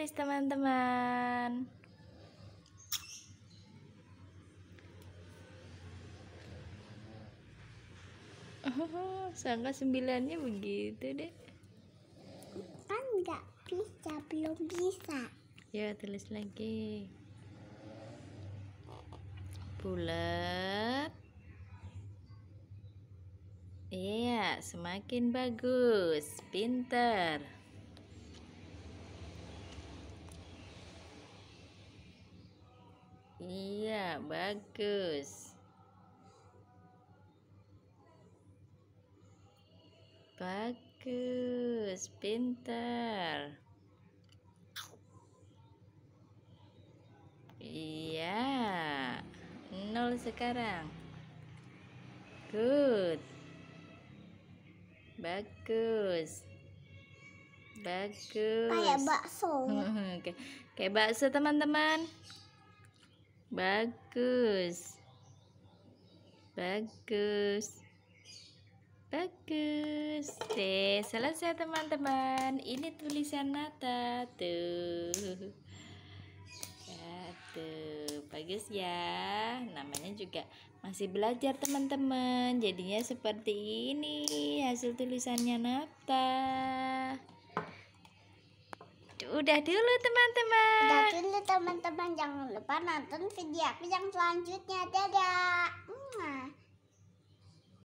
tulis teman-teman oh, sangka sembilannya begitu deh kan nggak bisa belum bisa ya tulis lagi bulat iya semakin bagus pinter Iya, bagus. Bagus, pintar. Iya, nol sekarang. Good. Bagus. Bagus. Kayak bakso. Kayak bakso, teman-teman bagus bagus bagus deh selesai teman-teman ini tulisan Nata tuh ya tuh bagus ya namanya juga masih belajar teman-teman jadinya seperti ini hasil tulisannya Nata udah dulu teman-teman udah dulu teman-teman nonton video aku yang selanjutnya. Dadah.